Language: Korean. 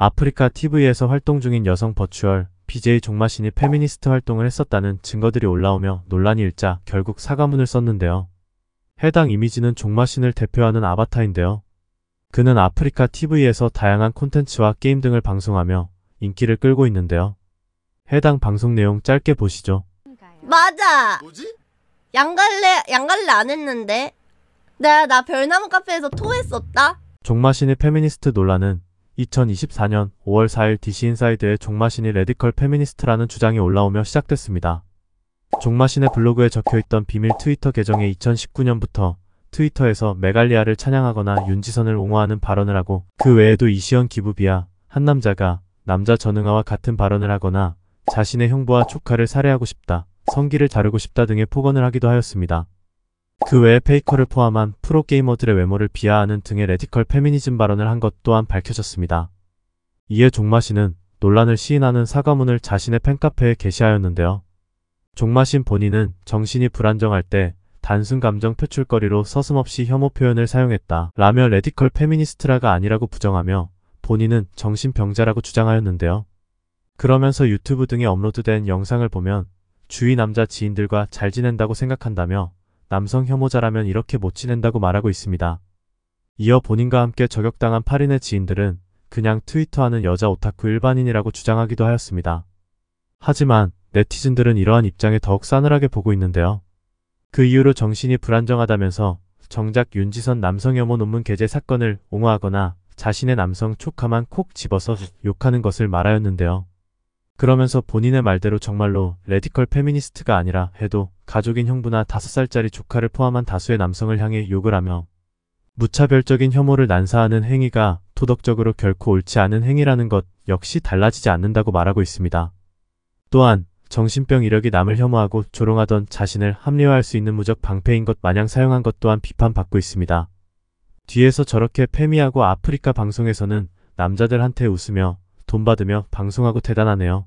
아프리카 TV에서 활동 중인 여성 버추얼 BJ 종마신이 페미니스트 활동을 했었다는 증거들이 올라오며 논란이 일자 결국 사과문을 썼는데요. 해당 이미지는 종마신을 대표하는 아바타인데요. 그는 아프리카 TV에서 다양한 콘텐츠와 게임 등을 방송하며 인기를 끌고 있는데요. 해당 방송 내용 짧게 보시죠. 맞아! 뭐지? 양갈래, 양갈래 안 했는데. 내가 나 별나무 카페에서 토했었다? 종마신의 페미니스트 논란은 2024년 5월 4일 d c 인사이드에 종마신이 레디컬 페미니스트라는 주장이 올라오며 시작됐습니다. 종마신의 블로그에 적혀있던 비밀 트위터 계정에 2019년부터 트위터에서 메갈리아를 찬양하거나 윤지선을 옹호하는 발언을 하고 그 외에도 이시연 기부비아, 한 남자가 남자 전응아와 같은 발언을 하거나 자신의 형부와 조카를 살해하고 싶다, 성기를 자르고 싶다 등의 폭언을 하기도 하였습니다. 그 외에 페이커를 포함한 프로게이머들의 외모를 비하하는 등의 레디컬 페미니즘 발언을 한 것 또한 밝혀졌습니다. 이에 종마 씨는 논란을 시인하는 사과문을 자신의 팬카페에 게시하였는데요. 종마 씨 본인은 정신이 불안정할 때 단순 감정 표출거리로 서슴없이 혐오 표현을 사용했다 라며 레디컬 페미니스트라가 아니라고 부정하며 본인은 정신병자라고 주장하였는데요. 그러면서 유튜브 등에 업로드된 영상을 보면 주위 남자 지인들과 잘 지낸다고 생각한다며 남성 혐오자라면 이렇게 못 지낸다고 말하고 있습니다. 이어 본인과 함께 저격당한 8인의 지인들은 그냥 트위터하는 여자 오타쿠 일반인이라고 주장하기도 하였습니다. 하지만 네티즌들은 이러한 입장에 더욱 싸늘하게 보고 있는데요. 그이후로 정신이 불안정하다면서 정작 윤지선 남성 혐오 논문 게재 사건을 옹호하거나 자신의 남성 촉감만 콕 집어서 욕하는 것을 말하였는데요. 그러면서 본인의 말대로 정말로 레디컬 페미니스트가 아니라 해도 가족인 형부나 5살짜리 조카를 포함한 다수의 남성을 향해 욕을 하며 무차별적인 혐오를 난사하는 행위가 도덕적으로 결코 옳지 않은 행위라는 것 역시 달라지지 않는다고 말하고 있습니다. 또한 정신병 이력이 남을 혐오하고 조롱하던 자신을 합리화할 수 있는 무적 방패인 것 마냥 사용한 것 또한 비판받고 있습니다. 뒤에서 저렇게 페미하고 아프리카 방송에서는 남자들한테 웃으며 돈 받으며 방송하고 대단하네요.